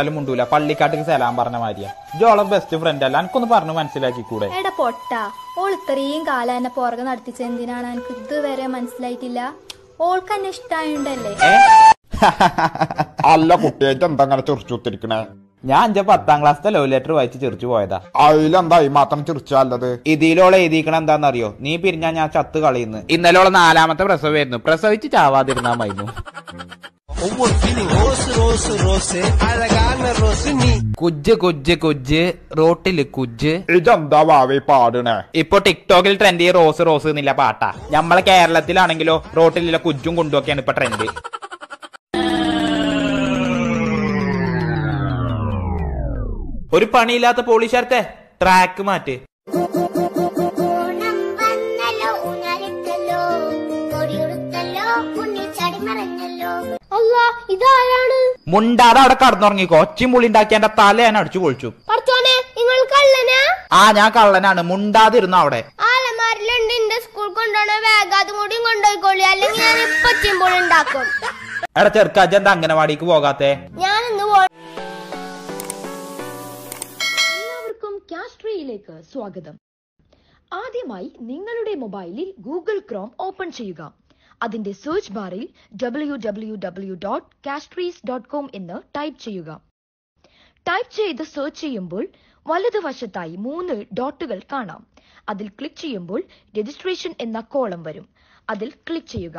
ആരും മുണ്ടൂല പള്ളിക്കാട്ടിക്ക് സലാം പറഞ്ഞ മാതിരിയാ ജോളെ best friend അല്ല എനിക്കൊന്ന് പറഞ്ഞു മനസ്സിലാക്കി കൂടെ എടാ പൊട്ട ഓൾ ഇത്രയും കാലം എന്നെ പുറകെ നടത്തിച്ച എന്തിനാണ് എനിക്ക് ഇതുവരെ മനസ്സിലായിട്ടില്ല ഓൾക്ക് എന്നെ ഇഷ്ടായുണ്ടല്ലേ അല്ല കുട്ടിയായിട്ട് എന്താ അങ്ങനെ ചൊറിച്ചുത്തിരിക്കണേ ഞാൻ അഞ്ച പത്താം ക്ലാസ്സിലെ ലവ് ലെറ്റർ വായിച്ച് ചിരിച്ചു പോയതാ അതിലെന്താ ഈ മാത്രം ചിരിച്ചല്ലത് ഇതിലോളെ എഴുതിക്കണ എന്താണെന്നറിയോ നീ പിരിഞ്ഞാ ഞാൻ ചത്ത് കളിയുന്നു ഇന്നലെ നാലാമത്തെ പ്രസവമായിരുന്നു പ്രസവിച്ച് ചാവാതിരുന്നാ മൈനു റോസ് റോസ് അഴകാന റോസ് നീ കുജ് കുജ് കുജ് റോട്ടില് കുജ് ഇതെന്താ ഭാവി പാടണേ ഇപ്പൊ ടിക്ടോക്കിൽ ട്രെൻഡ് ചെയ്യ റോസ് റോസ് എന്നില്ല പാട്ടാ നമ്മളെ കേരളത്തിലാണെങ്കിലോ റോട്ടിലുള്ള കുജ്ജും കൊണ്ടുമൊക്കെയാണ് ഇപ്പൊ ട്രെൻഡ് ഒരു പണിയില്ലാത്ത പോളിഷാരത്തെ ട്രാക്ക് മാറ്റ് അല്ല ഇതാരാണ് മുണ്ടാതെ അവിടെ കടന്നുറങ്ങിക്കോ ഒച്ചയും പുള്ളി ഉണ്ടാക്കി എന്റെ തല ഞാൻ അടിച്ചു പൊളിച്ചു ആ ഞാൻ കള്ളനാണ് മുണ്ടാതിരുന്നു അവിടെ ആലമാരിലുണ്ട് എന്റെ സ്കൂൾ അല്ലെങ്കിൽ ഞാൻ എടാ ചെറുക്കാജ് എന്താ അംഗനവാടിക്ക് പോകാത്തെ ഞാൻ ഇന്ന് എല്ലാവർക്കും കാസ്ട്രിയിലേക്ക് സ്വാഗതം ആദ്യമായി നിങ്ങളുടെ മൊബൈലിൽ ഗൂഗിൾ ക്രോം ഓപ്പൺ ചെയ്യുക അതിന്റെ സെർച്ച് ബാറിൽ ഡബ്ല്യു ഡബ്ല്യു ഡബ്ല്യു ഡോട്ട് കാസ്ട്രീസ് ഡോട്ട് കോം എന്ന് ടൈപ്പ് ചെയ്യുക ടൈപ്പ് ചെയ്ത് സെർച്ച് ചെയ്യുമ്പോൾ വലതുവശത്തായി മൂന്ന് ഡോട്ടുകൾ കാണാം അതിൽ ക്ലിക്ക് ചെയ്യുമ്പോൾ രജിസ്ട്രേഷൻ എന്ന കോളം വരും അതിൽ ക്ലിക്ക് ചെയ്യുക